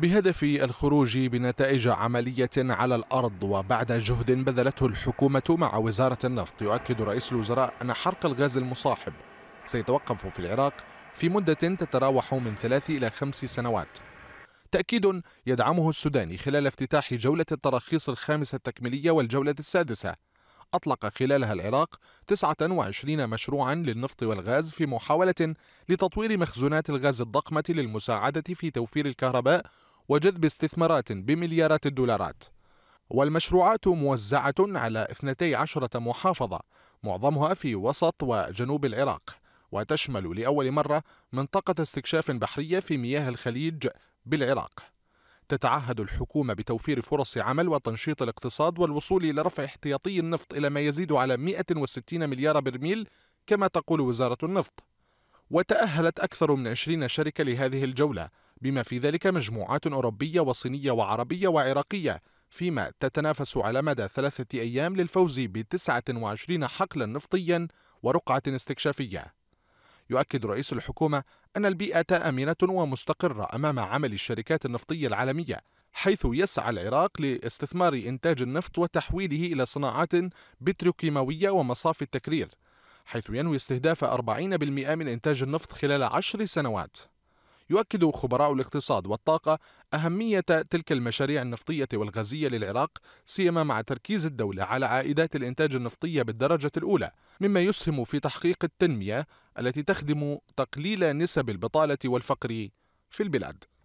بهدف الخروج بنتائج عملية على الأرض وبعد جهد بذلته الحكومة مع وزارة النفط يؤكد رئيس الوزراء أن حرق الغاز المصاحب سيتوقف في العراق في مدة تتراوح من ثلاث إلى خمس سنوات تأكيد يدعمه السوداني خلال افتتاح جولة التراخيص الخامسة التكميلية والجولة السادسة أطلق خلالها العراق 29 مشروعا للنفط والغاز في محاولة لتطوير مخزونات الغاز الضخمة للمساعدة في توفير الكهرباء وجذب استثمارات بمليارات الدولارات والمشروعات موزعة على 12 محافظة معظمها في وسط وجنوب العراق وتشمل لأول مرة منطقة استكشاف بحرية في مياه الخليج بالعراق تتعهد الحكومة بتوفير فرص عمل وتنشيط الاقتصاد والوصول إلى رفع احتياطي النفط إلى ما يزيد على 160 مليار برميل كما تقول وزارة النفط وتأهلت أكثر من 20 شركة لهذه الجولة بما في ذلك مجموعات أوروبية وصينية وعربية وعراقية فيما تتنافس على مدى ثلاثة أيام للفوز ب 29 حقلا نفطيا ورقعة استكشافية يؤكد رئيس الحكومة أن البيئة آمنة ومستقرة أمام عمل الشركات النفطية العالمية حيث يسعى العراق لاستثمار إنتاج النفط وتحويله إلى صناعات بتروكيماوية ومصافي التكرير حيث ينوي استهداف 40% من إنتاج النفط خلال عشر سنوات يؤكد خبراء الاقتصاد والطاقة أهمية تلك المشاريع النفطية والغازية للعراق سيما مع تركيز الدولة على عائدات الإنتاج النفطية بالدرجة الأولى مما يسهم في تحقيق التنمية التي تخدم تقليل نسب البطالة والفقر في البلاد